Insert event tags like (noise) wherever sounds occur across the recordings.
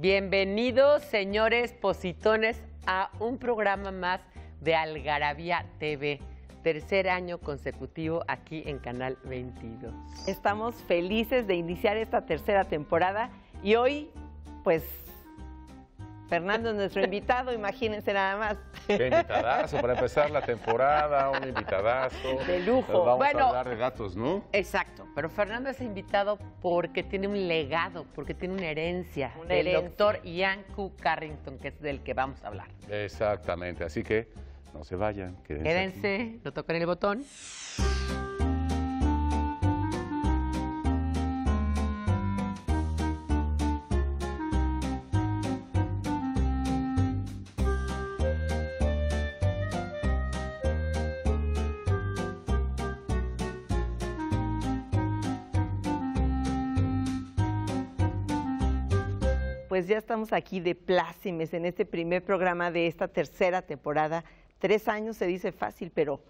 Bienvenidos, señores positones, a un programa más de Algarabía TV. Tercer año consecutivo aquí en Canal 22. Estamos felices de iniciar esta tercera temporada y hoy, pues Fernando es nuestro invitado, imagínense nada más. Qué invitadazo, para empezar la temporada, un invitadazo. De lujo. vamos a hablar de gatos, ¿no? Exacto, pero Fernando es invitado porque tiene un legado, porque tiene una herencia una del doctor Ian Q. Carrington, que es del que vamos a hablar. Exactamente, así que no se vayan, quédense. Quédense, no toquen el botón. pues ya estamos aquí de plácimes en este primer programa de esta tercera temporada. Tres años se dice fácil, pero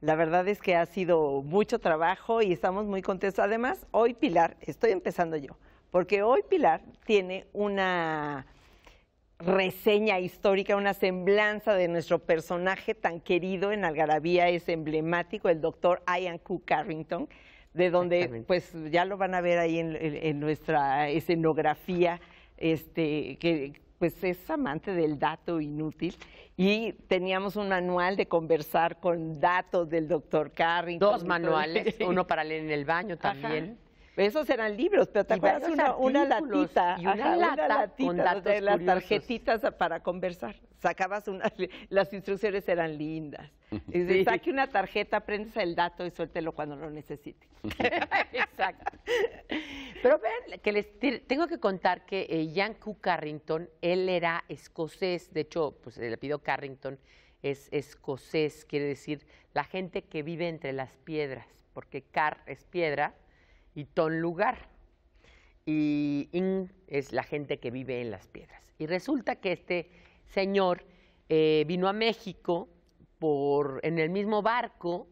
la verdad es que ha sido mucho trabajo y estamos muy contentos. Además, hoy Pilar, estoy empezando yo, porque hoy Pilar tiene una reseña histórica, una semblanza de nuestro personaje tan querido en Algarabía, es emblemático, el doctor Ian Q. Carrington, de donde pues ya lo van a ver ahí en nuestra escenografía este, que pues es amante del dato inútil y teníamos un manual de conversar con datos del doctor Carrington. Dos manuales, uno para leer en el baño también. Esos eran libros, pero te acuerdas una, latita, una, latita con de las tarjetitas para conversar. Sacabas una, (laughs) las instrucciones eran lindas. Y saque una tarjeta, prendes el dato y suéltelo cuando lo necesite. (laughs) Exacto. Pero vean, que les tengo que contar que eh, Jan Q. Carrington, él era escocés, de hecho, pues le pido Carrington es escocés, quiere decir la gente que vive entre las piedras, porque car es piedra y ton lugar. Y in es la gente que vive en las piedras. Y resulta que este señor eh, vino a México por, en el mismo barco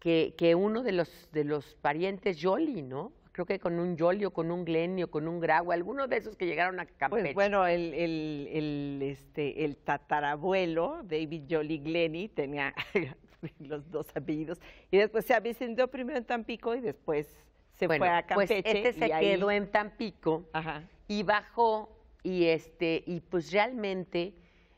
que, que, uno de los, de los parientes Jolly ¿no? Creo que con un Jolly o con un Glenio, con un Grau, alguno de esos que llegaron a Campeche. Pues bueno, el, el, este, el tatarabuelo, David Jolly Glenny, tenía (laughs) los dos apellidos. Y después se avisó primero en Tampico y después pues este se quedó en Tampico y bajó y este y pues realmente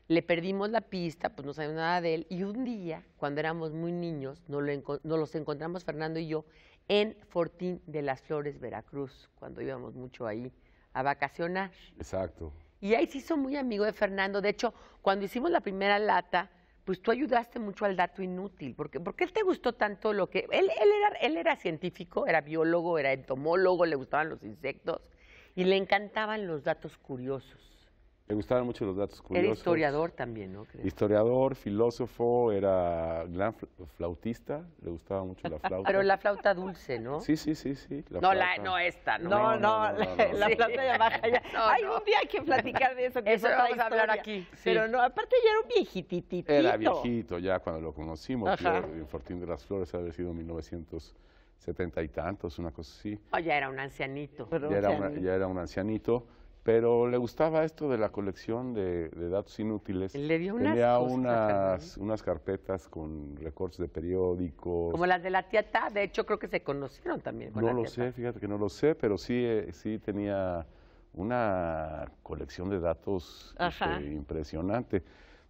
le perdimos la pista, pues no sabemos nada de él. Y un día, cuando éramos muy niños, nos, lo nos los encontramos Fernando y yo en Fortín de las Flores, Veracruz, cuando íbamos mucho ahí a vacacionar. Exacto. Y ahí se hizo muy amigo de Fernando. De hecho, cuando hicimos la primera lata, pues tú ayudaste mucho al dato inútil, porque él te gustó tanto lo que él, él era él era científico, era biólogo, era entomólogo, le gustaban los insectos y le encantaban los datos curiosos. Le gustaban mucho los datos curiosos. Era historiador también, ¿no? Historiador, filósofo, era gran flautista, le gustaba mucho la (laughs) flauta. Pero la flauta dulce, ¿no? Sí, sí, sí, sí. no, la, no esta, ¿no. No, no, (laughs) la, flauta de baja ya. Hay un día hay que platicar de eso. Que eso vamos a hablar aquí. Pero no, aparte ya era un viejititito. Era viejito ya cuando lo conocimos. en Fortín de las Flores, haber sido en 1970 y tantos, una cosa así. Oh, ya era un ancianito. ya era un ancianito pero le gustaba esto de la colección de, datos inútiles. Le dio unas Tenía unas, ¿eh? unas, carpetas con recortes de periódicos. Como las de la tía de hecho creo que se conocieron también. no lo sé, fíjate que no lo sé, pero sí, eh, sí tenía una colección de datos este, impresionante.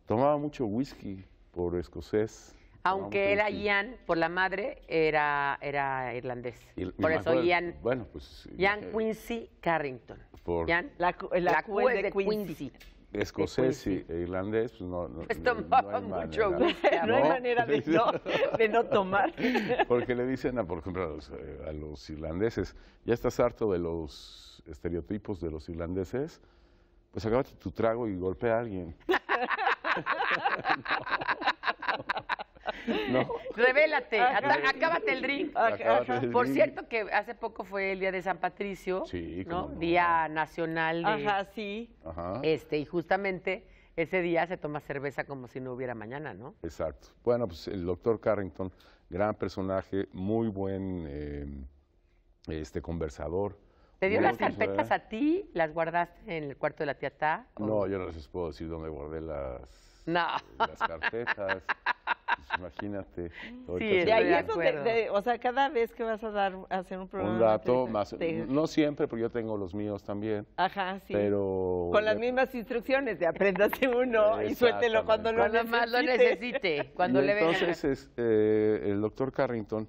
Tomaba mucho whisky por escocés. Aunque pues, era Ian, por la madre, era, era irlandés. por eso Ian, bueno, pues, Ian Quincy Carrington. Por, Ian, la, la, de, Quincy. Quincy. Escocés e irlandés, pues no, no, pues tomaba mucho, no, hay manera de (laughs) no, de no tomar. (laughs) Porque le dicen, a, por ejemplo, eh, a los, irlandeses, ya estás harto de los estereotipos de los irlandeses, pues acábate tu trago y golpea a alguien. (laughs) no. (laughs) No. Ah, revélate, acábate el drink. Por cierto que hace poco fue el día de San Patricio, ¿no? Día nacional de Ajá, sí. Este, y justamente ese día se toma cerveza como si no hubiera mañana, ¿no? Exacto. Bueno, pues el doctor Carrington, gran personaje, muy buen eh, este conversador. ¿Te dio las carpetas a ti? ¿Las guardaste en el cuarto de la tía No, yo no les puedo decir dónde guardé las, las carpetas. (laughs) Pues imagínate. ahí o sea, cada vez que vas a dar hacer un programa. Un dato más, no siempre, porque yo tengo los míos también. Ajá, sí. Pero con las mismas instrucciones, de apréndase uno y suéltelo cuando lo necesite. más lo necesite, cuando le Entonces este, el doctor Carrington,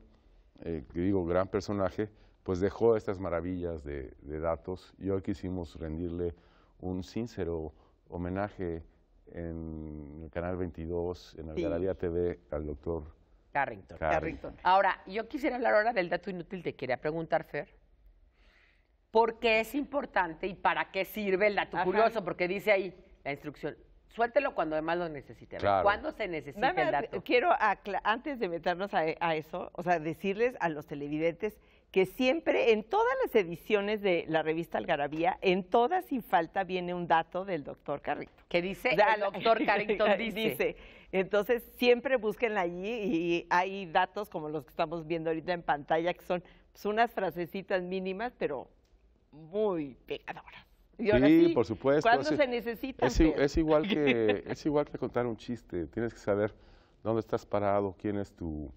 eh, que digo gran personaje, pues dejó estas maravillas de, de datos y hoy quisimos rendirle un sincero homenaje en el Canal 22, en la sí. TV, al doctor Carrington. Carrington. Ahora, yo quisiera hablar ahora del dato inútil, te quería preguntar, Fer, ¿por qué es importante y para qué sirve el dato curioso? Porque dice ahí la instrucción, suéltelo cuando además lo necesite. Claro. ¿Cuándo se necesita el dato? Quiero, antes de meternos a, a, eso, o sea, decirles a los televidentes que siempre en todas las ediciones de la revista Algarabía, en todas sin falta viene un dato del doctor Carrington. ¿Qué dice? el doctor (laughs) Carrington (laughs) dice. Entonces, siempre búsquenla allí y hay datos como los que estamos viendo ahorita en pantalla, que son pues, unas frasecitas mínimas, pero muy pegadoras. sí, por supuesto. Cuando se necesita. Es, igual que, (laughs) es igual que contar un chiste. Tienes que saber dónde estás parado, quién es tu,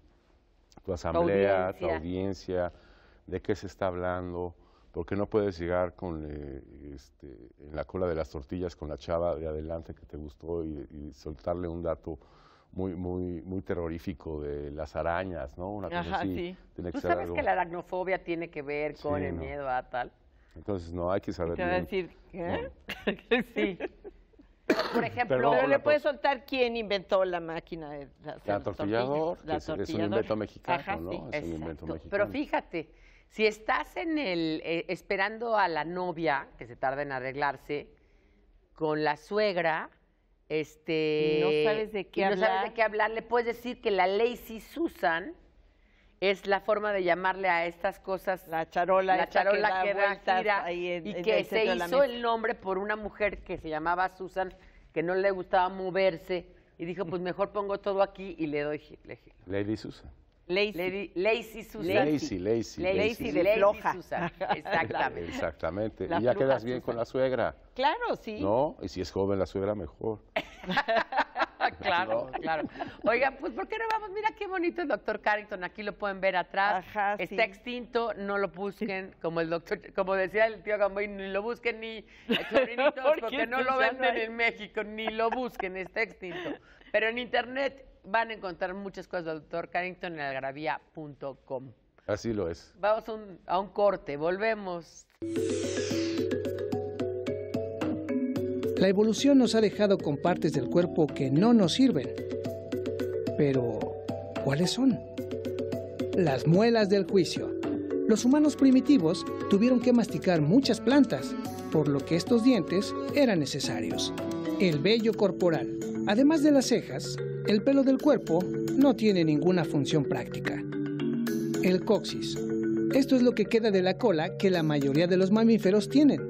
tu asamblea, tu audiencia de qué se está hablando, porque no puedes llegar con eh, este, en la cola de las tortillas con la chava de adelante que te gustó y, soltarle un dato muy muy muy terrorífico de las arañas, ¿no? Una cosa así. ¿Tú sabes que la aracnofobia tiene que ver con el miedo a tal? Entonces no hay que saber. Te va a decir ¿qué? (laughs) sí. por ejemplo, pero, le puedes soltar quién inventó la máquina de la tortillador, la es, es un invento mexicano, ¿no? Sí, es invento mexicano. Pero fíjate, si estás en el, eh, esperando a la novia, que se tarda en arreglarse, con la suegra, este... Y no sabes de qué hablar. le puedes decir que la Lazy Susan es la forma de llamarle a estas cosas. La charola. La charola que, da y que se hizo el nombre por una mujer que se llamaba Susan, que no le gustaba moverse, y dijo, (laughs) pues mejor pongo todo aquí y le doy... Le, Susan. Lazy Lacey Susan. Lacey, Lacey. de floja. (laughs) Exactamente. Exactamente. y ya quedas bien con la suegra. Claro, sí. No, y si es joven la suegra, mejor. (laughs) claro, (laughs) claro. Oiga, pues ¿por qué no vamos? Mira qué bonito el doctor Carrington, aquí lo pueden ver atrás. Está extinto, no lo busquen, como el doctor, como decía el tío Gamboy, ni lo busquen ni porque no lo venden en México, ni lo busquen, está extinto. Pero en internet Van a encontrar muchas cosas del doctor Carrington en algarabía.com. Así lo es. Vamos un, a un corte, volvemos. La evolución nos ha dejado con partes del cuerpo que no nos sirven. Pero, ¿cuáles son? Las muelas del juicio. Los humanos primitivos tuvieron que masticar muchas plantas, por lo que estos dientes eran necesarios. El vello corporal. Además de las cejas, el pelo del cuerpo no tiene ninguna función práctica. El coxis. Esto es lo que queda de la cola que la mayoría de los mamíferos tienen.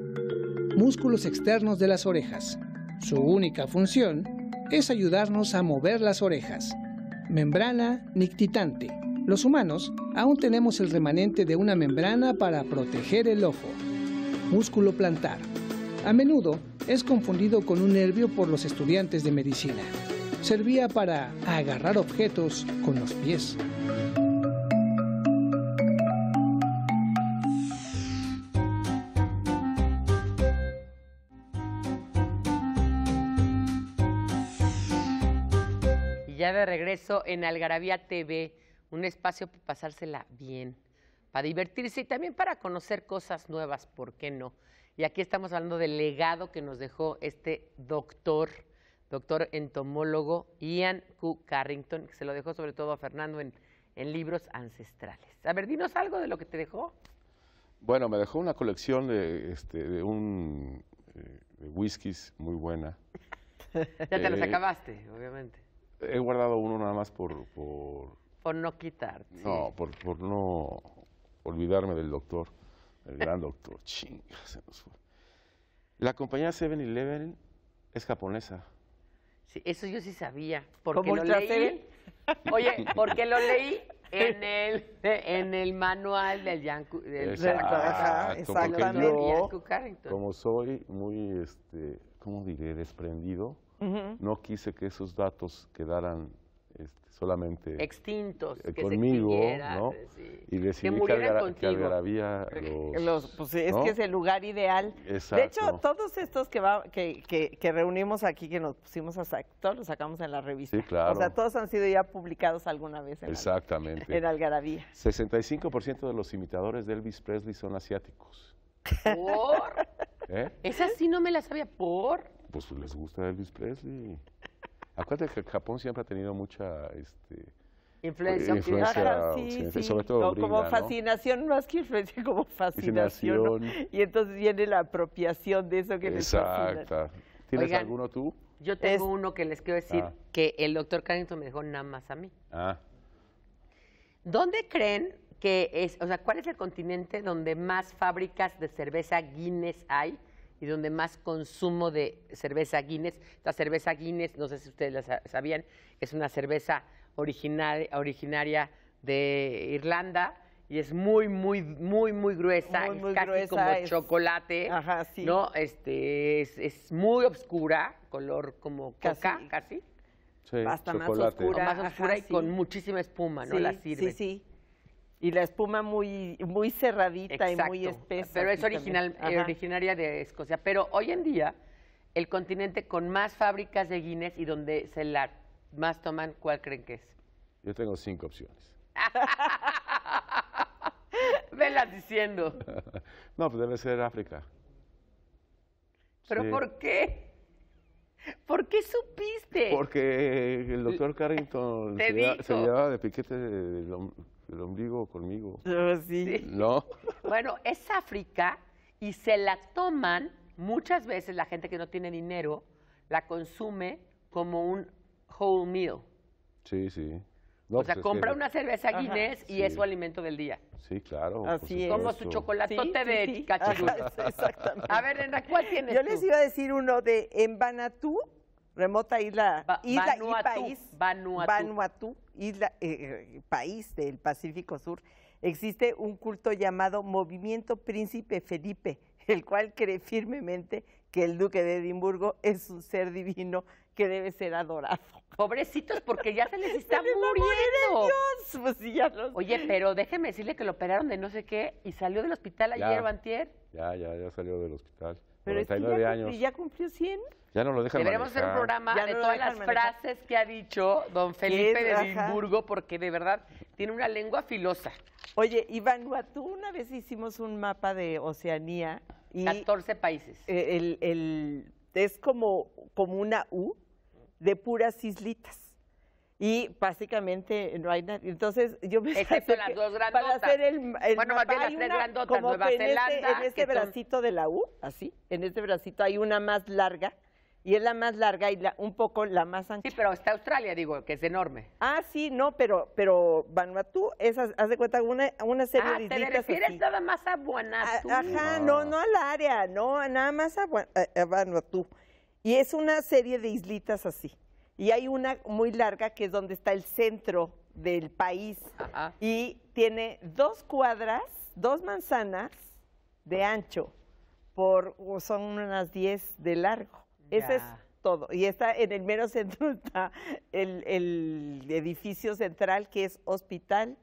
Músculos externos de las orejas. Su única función es ayudarnos a mover las orejas. Membrana nictitante. Los humanos aún tenemos el remanente de una membrana para proteger el ojo. Músculo plantar. A menudo es confundido con un nervio por los estudiantes de medicina servía para agarrar objetos con los pies. Y ya de regreso en Algarabía TV, un espacio para pasársela bien, para divertirse y también para conocer cosas nuevas, ¿por qué no? Y aquí estamos hablando del legado que nos dejó este doctor doctor entomólogo Ian Q. Carrington, que se lo dejó sobre todo a Fernando en, en libros ancestrales. A ver, dinos algo de lo que te dejó. Bueno, me dejó una colección de, este, de un eh, de whiskies muy buena. (laughs) ya te los eh, acabaste, obviamente. He guardado uno nada más por... Por, no quitarte. No, por, por no olvidarme del doctor, el gran doctor. (laughs) Chinga, se nos fue. La compañía 7-Eleven es japonesa. Sí, eso yo sí sabía. Porque lo leí. Oye, (laughs) porque lo leí en (laughs) el, en el manual del Yanku, del como soy muy, este, ¿cómo diré? Desprendido, no quise que esos datos quedaran este, solamente extintos eh, conmigo, Y decidí que, algarabía pues, es que es el lugar ideal. De hecho, todos estos que, va, que, que, reunimos aquí, que nos pusimos hasta, todos los sacamos en la revista. O sea, todos han sido ya publicados alguna vez en, Exactamente. en algarabía. 65% de los imitadores de Elvis Presley son asiáticos. ¿Por? ¿Eh? Esa sí no me la sabía. ¿Por? Pues les gusta Elvis Presley. Acuérdate que Japón siempre ha tenido mucha este, influencia, eh, sobre todo como fascinación más que influencia, como fascinación. Y entonces viene la apropiación de eso que Exacto. les Exacto. ¿Tienes alguno tú? Yo tengo uno que les quiero decir ah. que el doctor Carrington me dejó nada más a mí. Ah. ¿Dónde creen que es, o sea, cuál es el continente donde más fábricas de cerveza Guinness hay? y donde más consumo de cerveza Guinness. esta cerveza Guinness, no sé si ustedes la sabían, es una cerveza originaria de Irlanda y es muy, muy, muy, muy gruesa, casi como chocolate, ¿no? Este, es, muy oscura, color como coca, casi. Sí, más oscura. y con muchísima espuma, ¿no? la sirve. Sí, sí y la espuma muy, muy cerradita y muy espesa. Pero es original, eh, originaria de Escocia. Pero hoy en día, el continente con más fábricas de Guinness y donde se la más toman, ¿cuál creen que es? Yo tengo cinco opciones. (laughs) Velas diciendo. (laughs) no, pues debe ser África. ¿Pero por qué? ¿Por qué supiste? Porque el doctor Carrington se, llevaba de piquete de el ombligo conmigo. Oh, sí. ¿No? (laughs) Bueno, es África y se la toman muchas veces la gente que no tiene dinero, la consume como un whole meal. Sí, sí. o sea, pues compra una cerveza Guinness y es su alimento del día. Sí, claro. Así es. Como su chocolatote de sí, Exactamente. A ver, la ¿cuál tienes Yo les iba a decir uno de en Banatú, remota isla, isla y país. Vanuatu. Vanuatu isla, eh, eh, país del Pacífico Sur, existe un culto llamado Movimiento Príncipe Felipe, (laughs) el cual cree firmemente que el duque de Edimburgo es un ser divino que debe ser adorado. Pobrecitos, porque ya se les (laughs) está muriendo. Dios. Pues Oye, pero déjeme decirle que lo operaron de no sé qué y salió del hospital ayer Bantier Ya, ya, ya salió del hospital. Pero es ya, ¿Y ya cumplió 100? Ya no lo dejan Deberíamos manejar. el programa de todas las frases que ha dicho don Felipe de Limburgo, porque de verdad tiene una lengua filosa. Oye, Iván, tú una vez hicimos un mapa de Oceanía. Y 14 países. E, es como, como una U de puras islitas y básicamente no hay nadie. Entonces, yo me Excepto las dos grandotas. Para hacer el, el bueno, mapa, más bien las tres grandotas, como Nueva este, en Zelanda. Este, en este bracito de la U, así, en este bracito hay una más larga. Y es la más larga y un poco la más ancha. Sí, pero está Australia, digo, que es enorme. Ah, sí, no, pero, pero Vanuatu, esas, haz de cuenta, una, una serie ah, de ¿te refieres toda nada más a Vanuatu? Ah, ajá, no. Ah. no, no al área, no, nada más a, a Vanuatu. Y es una serie de islitas así y hay una muy larga que es donde está el centro del país y tiene dos cuadras, dos manzanas de ancho, por son unas 10 de largo. Eso es todo. Y está en el mero centro (laughs) está el, el edificio central que es hospital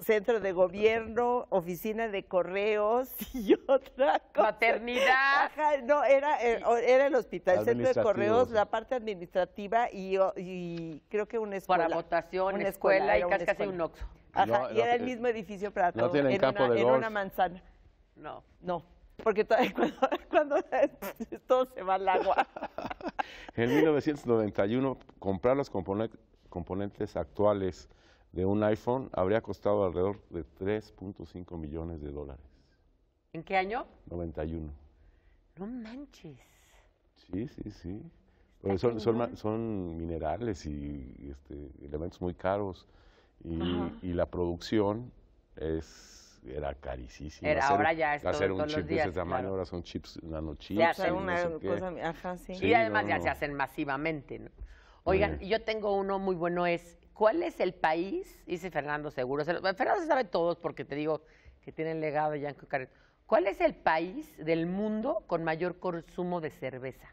centro de gobierno, oficina de correos (laughs) y otra cosa. Maternidad. no, era, eh, era el hospital, centro de correos, la parte administrativa y, creo que una escuela. Para votación, escuela, y casi un oxo. Ajá, y era el mismo edificio para todo, No en campo una, en una manzana. No. No, porque (laughs) cuando, (laughs) todo se va al agua. en 1991, comprar los componentes actuales de un iPhone habría costado alrededor de 3.5 millones de dólares. ¿En qué año? 91. No manches. Sí, sí, sí. Son, son, son, minerales y este, elementos muy caros. Y, la producción es era carísima. ahora ya es Hacer todo, un todos chip los días, de ese tamaño, ahora son chips nanochips. Se una Y además ya se hacen masivamente, Oigan, yo tengo uno muy bueno, es ¿Cuál es el país? Dice Fernando Seguro. Fernando se sabe todos porque te digo que tiene el legado de Yanko ¿Cuál es el país del mundo con mayor consumo de cerveza?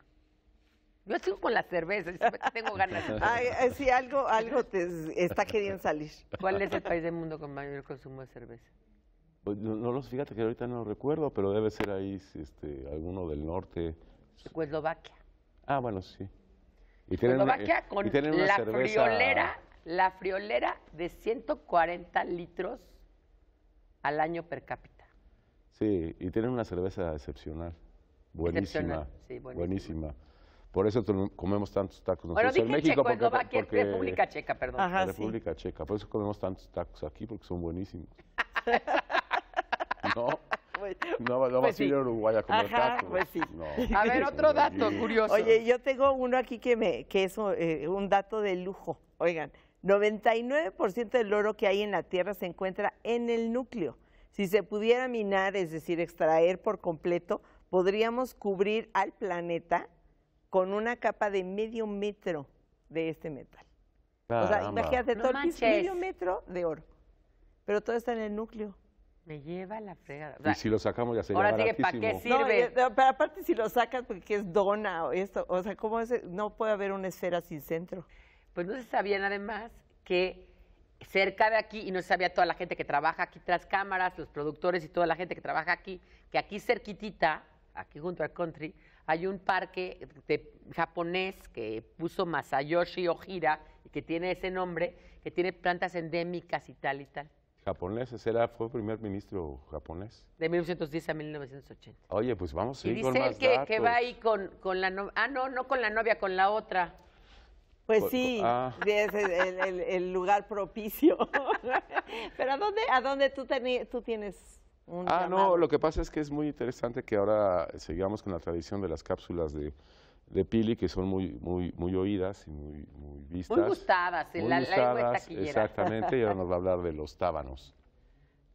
Yo sigo con la cerveza, tengo (laughs) ganas. Ay, eh, sí, algo, algo te está queriendo salir. ¿Cuál es el país del mundo con mayor consumo de cerveza? Pues, no, no los, fíjate que ahorita no lo recuerdo, pero debe ser ahí este, alguno del norte. Eslovaquia. Ah, bueno, sí. Y eh, la la friolera de 140 litros al año per cápita. Sí, y tienen una cerveza excepcional. Buenísima. buenísima. Por eso comemos tantos tacos nosotros en México. Checo, República Checa, perdón. Ajá, República Checa. Por eso comemos tantos tacos aquí, porque son buenísimos. (laughs) Pues, no, no, pues va a ir a Uruguay a comer tacos. Pues a ver, otro dato curioso. Oye, yo tengo uno aquí que, me, que es eh, un dato de lujo. Oigan, 99% del oro que hay en la Tierra se encuentra en el núcleo. Si se pudiera minar, es decir, extraer por completo, podríamos cubrir al planeta con una capa de medio metro de este metal. O sea, imagínate, todo medio metro de oro. Pero todo está en el núcleo. Me lleva la fregada. y si lo sacamos ya se Ahora ¿para qué sirve? pero aparte si lo sacas porque es dona o esto, o sea, ¿cómo es? No puede haber una esfera sin centro pues no se sabían además que cerca de aquí, y no se sabía toda la gente que trabaja aquí tras cámaras, los productores y toda la gente que trabaja aquí, que aquí cerquitita, aquí junto al country, hay un parque de, japonés que puso Masayoshi Ojira y que tiene ese nombre, que tiene plantas endémicas y tal y tal. Japonés, ese era, fue primer ministro japonés. De 1910 a 1980. Oye, pues vamos a que, que va ahí con, con la ah no, no con la novia, con la otra. Pues ah. sí, es el, lugar propicio. (laughs) Pero ¿a dónde, a dónde tú, tienes un Ah, no, lo que pasa es que es muy interesante que ahora sigamos con la tradición de las cápsulas de, de Pili, que son muy, muy, muy oídas y muy, muy vistas. Muy gustadas, muy la, la Exactamente, y ahora nos va a hablar de los tábanos.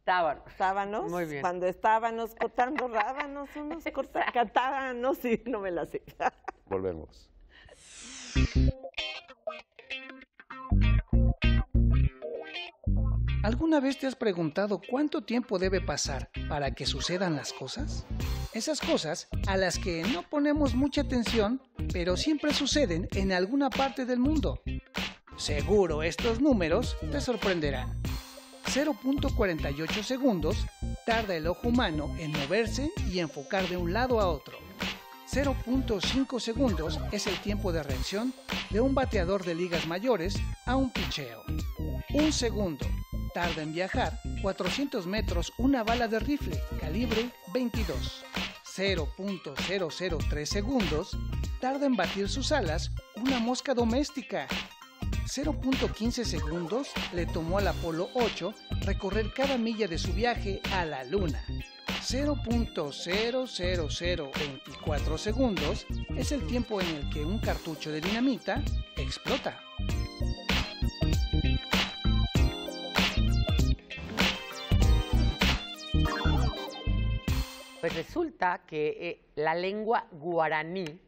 Tábanos. Tábanos. Muy bien. Cuando estábamos cortando rábanos, unos cortacatábanos, (laughs) y no, no me la sé. Volvemos. (laughs) ¿Alguna vez te has preguntado cuánto tiempo debe pasar para que sucedan las cosas? Esas cosas a las que no ponemos mucha atención, pero siempre suceden en alguna parte del mundo. Seguro estos números te sorprenderán. 0.48 segundos tarda el ojo humano en moverse y enfocar de un lado a otro. 0.5 segundos es el tiempo de reacción de un bateador de ligas mayores a un picheo. Un segundo tarda en viajar 400 metros una bala de rifle calibre 22. 0.003 segundos tarda en batir sus alas una mosca doméstica. 0.15 segundos le tomó al Apolo 8 recorrer cada milla de su viaje a la Luna. 0.00024 segundos es el tiempo en el que un cartucho de dinamita explota. Pues resulta que eh, la lengua guaraní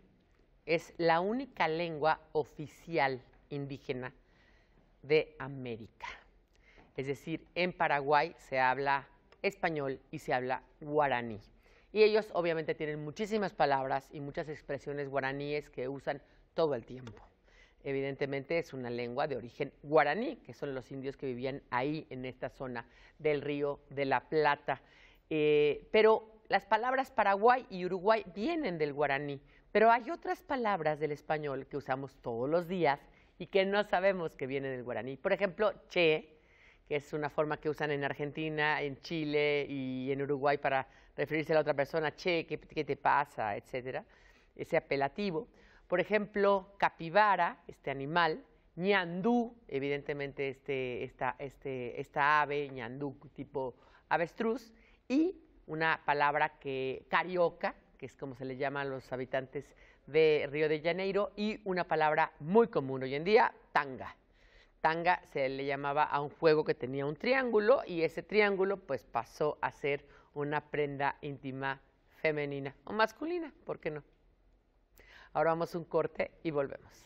es la única lengua oficial indígena de América. Es decir, en Paraguay se habla español y se habla guaraní. Y ellos obviamente tienen muchísimas palabras y muchas expresiones guaraníes que usan todo el tiempo. Evidentemente es una lengua de origen guaraní, que son los indios que vivían ahí en esta zona del río de la Plata. Eh, pero las palabras Paraguay y Uruguay vienen del guaraní, pero hay otras palabras del español que usamos todos los días y que no sabemos que vienen del guaraní. Por ejemplo, che, que es una forma que usan en Argentina, en Chile y en Uruguay para referirse a la otra persona, che, ¿qué, te pasa?, etcétera, ese apelativo. Por ejemplo, capibara, este animal, ñandú, evidentemente este, esta, este, esta ave, ñandú tipo avestruz, y una palabra que carioca, que es como se le llama a los habitantes de Río de Janeiro, y una palabra muy común hoy en día, tanga. Tanga se le llamaba a un juego que tenía un triángulo y ese triángulo pues pasó a ser una prenda íntima femenina o masculina, ¿por qué no? Ahora vamos a un corte y volvemos.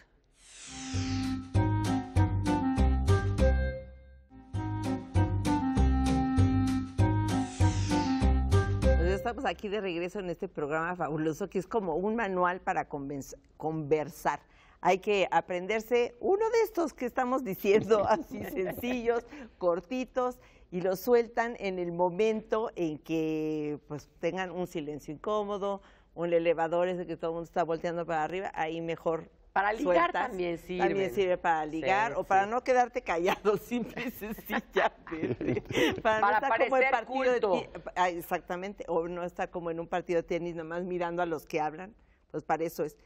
estamos aquí de regreso en este programa fabuloso que es como un manual para conversar. Hay que aprenderse uno de estos que estamos diciendo, (laughs) así sencillos, cortitos, y lo sueltan en el momento en que pues tengan un silencio incómodo, un elevador de que todo el mundo está volteando para arriba, ahí mejor para ligar también sirve. También sirve para ligar o para no quedarte callado (laughs) simple y sencillamente. (laughs) Para, como partido culto. Ah, exactamente, o no estar como en un partido de tenis nomás mirando a los que hablan, pues para eso es.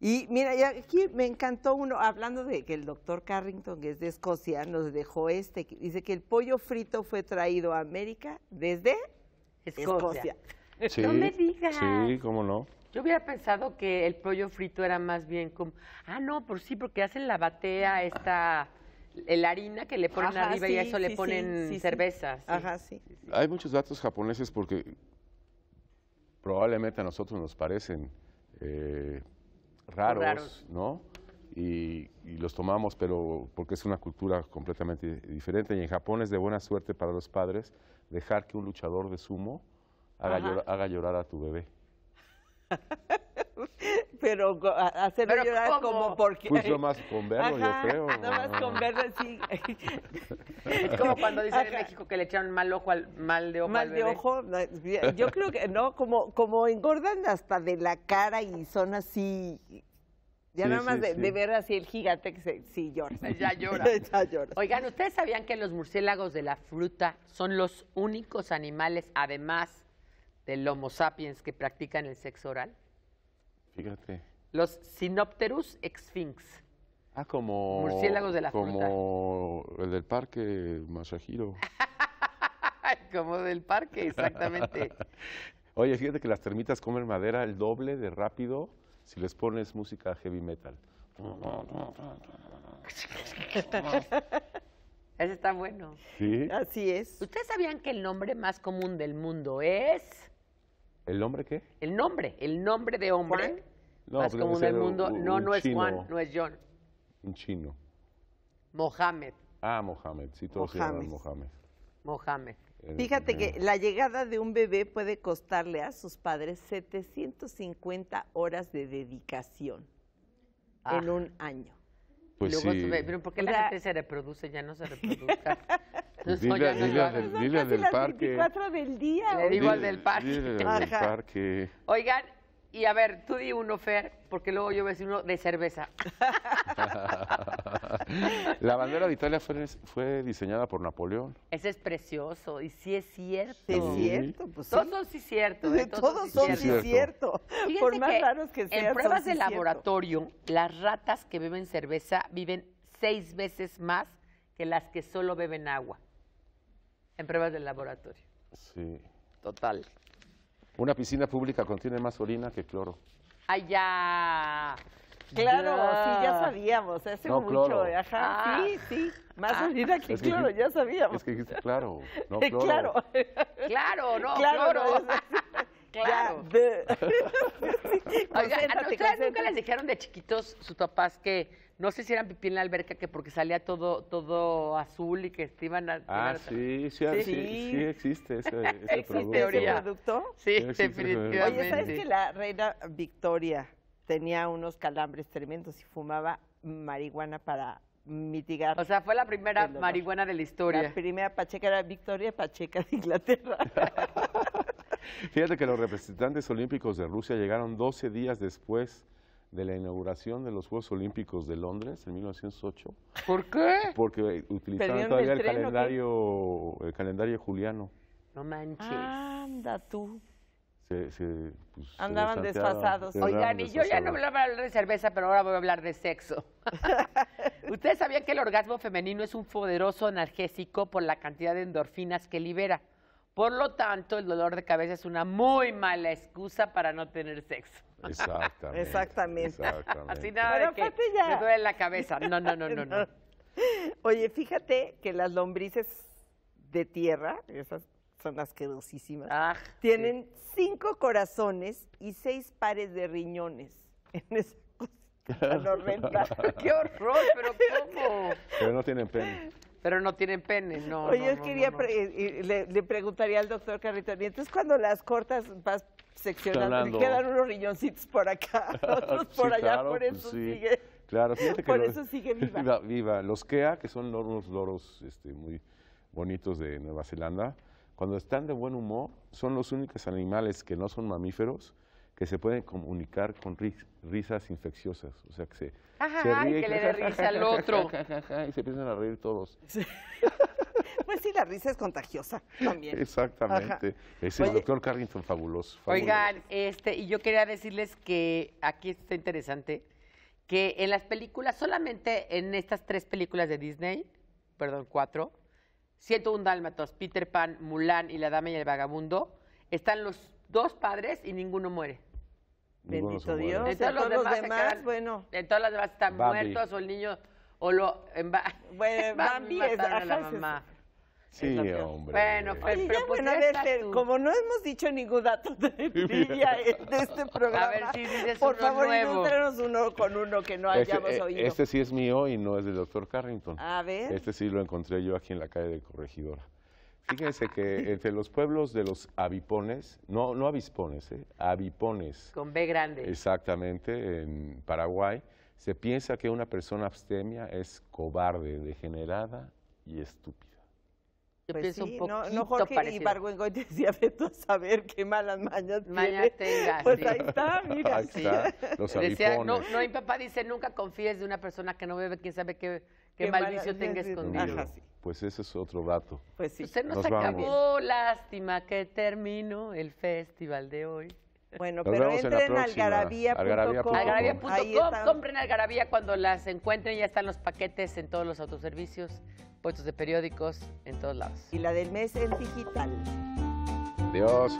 Y mira, aquí me encantó uno, hablando de que el doctor Carrington, que es de Escocia, nos dejó este, que dice que el pollo frito fue traído a América desde Escocia. (laughs) no me digas. Sí, cómo no. Yo hubiera pensado que el pollo frito era más bien como, ah, no, por sí, porque hacen la batea esta, la harina que le ponen arriba y eso le ponen cervezas. cerveza. Ajá, sí. Hay muchos datos japoneses porque probablemente a nosotros nos parecen eh, raros, ¿no? Y, los tomamos, pero porque es una cultura completamente diferente. Y en Japón es de buena suerte para los padres dejar que un luchador de sumo haga llorar a tu bebé. (laughs) pero hacerme llorar como porque pues más con verlo yo creo más con verlo sí (laughs) como cuando dicen en México que le echaron mal ojo al mal de ojo mal de ojo yo (laughs) creo que no como como engordan hasta de la cara y son así ya nada más de, ver así el gigante que se, llora. Ya llora. llora. Oigan, ¿ustedes sabían que los murciélagos de la fruta son los únicos animales, además del Homo sapiens que practican el sexo oral? Fíjate. Los Sinopterus sphinx, Ah, como. Murciélagos de la Como el del parque Masahiro. (laughs) como del parque, exactamente. (laughs) Oye, fíjate que las termitas comen madera el doble de rápido si les pones música heavy metal. Ese está bueno. Sí. Así es. ¿Ustedes sabían que el nombre más común del mundo es? ¿El nombre qué? El nombre, el nombre de hombre más pues común del mundo. no, no es Juan, no es John. Un chino. Mohamed. Ah, Mohamed, sí, todos llaman Mohamed. Mohamed. Fíjate que la llegada de un bebé puede costarle a sus padres 750 horas de dedicación ah. en un año. Pues sí. pero ¿por qué la, gente se reproduce? Ya no se reproduzca. (laughs) Dile, del, parque. del Le al del parque. Oigan, y a ver, tú di uno, Fer, porque luego yo voy a decir uno de cerveza. (laughs) la bandera de Italia fue, diseñada por Napoleón. Ese es precioso, y si es cierto. es cierto. Pues todos son cierto. de eh, Todos, son sí cierto. Por más raros que sean. En pruebas de laboratorio, las ratas que beben cerveza viven seis veces más que las que solo beben agua. En pruebas del laboratorio. Sí. Total. Una piscina pública contiene más orina que cloro. ¡Ay, ya! Claro, sí, ya sabíamos, hace no, mucho, cloro. ajá, ah. sí, sí, más ah. orina que cloro, ya sabíamos. Es que dijiste claro, no (laughs) cloro. claro. Claro, no, claro. Cloro. (laughs) claro. Ya, (laughs) Oiga, ¿a ustedes nunca les dijeron de chiquitos sus papás que no sé si eran pipí en la alberca, que porque salía todo todo azul y que iban a... Ah, sí, ah, sí, sí, sí, existe ese, (laughs) ¿Existe producto. Sí, definitivamente. Oye, ¿sabes que la reina Victoria tenía unos calambres tremendos y fumaba marihuana para mitigar. O sea, fue la primera marihuana de la historia. La primera pacheca era Victoria Pacheca de Inglaterra. (laughs) Fíjate que los representantes olímpicos de Rusia llegaron 12 días después de la inauguración de los Juegos Olímpicos de Londres en 1908. ¿Por qué? Porque utilizaban todavía el, calendario, juliano. No manches. anda tú. Pues, Andaban desfasados. Oigan, y yo ya no hablaba de cerveza, pero ahora voy a hablar de sexo. (laughs) Ustedes sabían que el orgasmo femenino es un poderoso analgésico por la cantidad de endorfinas que libera. Por lo tanto, el dolor de cabeza es una muy mala excusa para no tener sexo. Exactamente. Exactamente. exactamente. Así nada de que me duele la cabeza. No, no, no, no, no, (laughs) Oye, fíjate que las lombrices de tierra, esas son asquerosísimas, ah, tienen cinco corazones y seis pares de riñones en esa (laughs) ¡Qué horror! ¿Pero cómo? Pero no tienen pene. Pero no tienen pene, no. Oye, quería, eh, eh, le, preguntaría al doctor Carrito, ¿y entonces cuando las cortas vas seccionando. quedan unos riñoncitos por acá, (laughs) otros por allá, por pues eso sigue. Claro, por eso sigue viva. Los Kea, que son unos loros este, muy bonitos de Nueva Zelanda, cuando están de buen humor, son los únicos animales que no son mamíferos que se pueden comunicar con risas infecciosas. O sea, que se, se que le dé risa al (laughs) otro. (laughs) y se empiezan a reír todos. (laughs) Pues sí, la risa es contagiosa también. Exactamente. Es el doctor Carrington fabuloso, Oigan, este, y yo quería decirles que aquí está interesante, que en las películas, solamente en estas tres películas de Disney, perdón, cuatro, un Dálmatos, Peter Pan, Mulan y La Dama y el Vagabundo, están los dos padres y ninguno muere. Bendito Dios. En todos, los, demás, bueno. En todas las demás están muertos o el niño o lo... En, bueno, (laughs) Bambi, es, la mamá. Sí, hombre. Bueno, pues, pues como no hemos dicho ningún dato de, de este programa, por favor, ilústranos uno con uno que no hayamos eh, oído. Este sí es mío y no es del doctor Carrington. A ver. Este sí lo encontré yo aquí en la calle del Corregidora. Fíjense que entre los pueblos de los avipones, no, no avispones, eh, avipones. Con B grande. Exactamente, en Paraguay, se piensa que una persona abstemia es cobarde, degenerada y estúpida. Pues sí, un poquito no, no Jorge parecido. y Barguengoy (laughs) decía, vete a saber qué malas mañas Mañas tengas. Pues sí. ahí está, (laughs) mira. Ahí está, los decía, no, no, mi papá dice, nunca confíes de una persona que no bebe, quién sabe qué, qué, qué mal tenga (laughs) escondido. sí. Pues ese es otro dato. Pues sí. Usted pues nos, acabó, vamos. lástima que terminó el festival de hoy. Bueno, pero entren en algarabía.com. compren algarabía cuando las encuentren. Ya están los paquetes en todos los autoservicios, puestos de periódicos, en todos lados. Y la del mes es digital. Adiós.